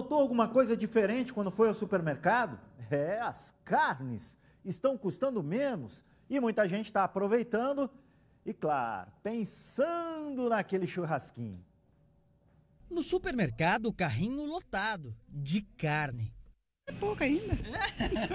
notou alguma coisa diferente quando foi ao supermercado? É, as carnes estão custando menos e muita gente está aproveitando e, claro, pensando naquele churrasquinho. No supermercado, carrinho lotado de carne. É pouco ainda.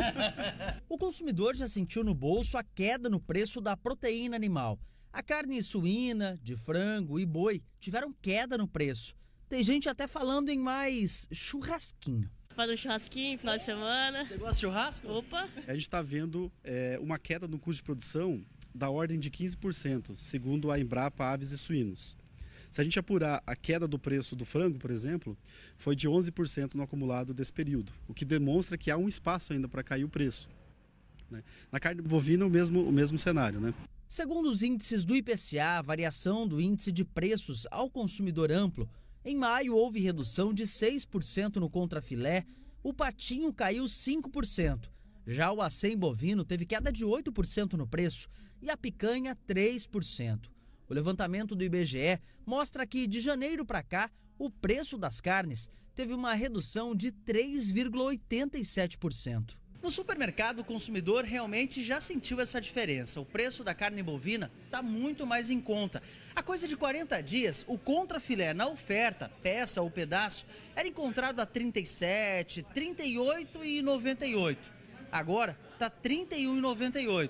o consumidor já sentiu no bolso a queda no preço da proteína animal. A carne suína, de frango e boi tiveram queda no preço. Tem gente até falando em mais churrasquinho. Faz um churrasquinho final de semana. Você gosta de churrasco? Opa! A gente está vendo é, uma queda no custo de produção da ordem de 15%, segundo a Embrapa Aves e Suínos. Se a gente apurar a queda do preço do frango, por exemplo, foi de 11% no acumulado desse período, o que demonstra que há um espaço ainda para cair o preço. Né? Na carne bovina, o mesmo, o mesmo cenário. Né? Segundo os índices do IPCA, a variação do índice de preços ao consumidor amplo em maio, houve redução de 6% no contrafilé, o patinho caiu 5%. Já o acém bovino teve queda de 8% no preço e a picanha 3%. O levantamento do IBGE mostra que de janeiro para cá, o preço das carnes teve uma redução de 3,87%. No supermercado, o consumidor realmente já sentiu essa diferença. O preço da carne bovina está muito mais em conta. A coisa de 40 dias, o contrafilé na oferta, peça ou pedaço, era encontrado a 37, 38 e 98. Agora está 31,98.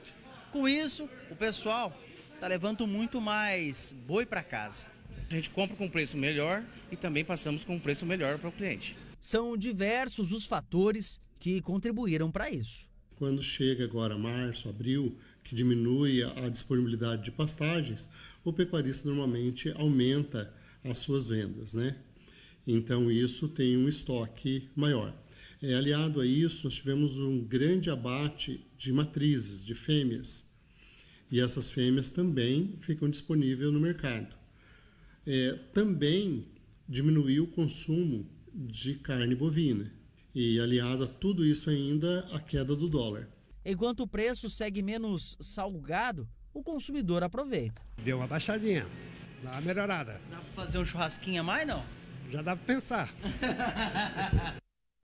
Com isso, o pessoal está levando muito mais boi para casa. A gente compra com preço melhor e também passamos com preço melhor para o cliente. São diversos os fatores que contribuíram para isso. Quando chega agora março, abril, que diminui a disponibilidade de pastagens, o pecuarista normalmente aumenta as suas vendas, né? Então isso tem um estoque maior. É, aliado a isso, nós tivemos um grande abate de matrizes, de fêmeas. E essas fêmeas também ficam disponíveis no mercado. É, também diminuiu o consumo de carne bovina. E aliado a tudo isso ainda, a queda do dólar. Enquanto o preço segue menos salgado, o consumidor aproveita. Deu uma baixadinha, dá uma melhorada. Dá para fazer um churrasquinho a mais, não? Já dá para pensar.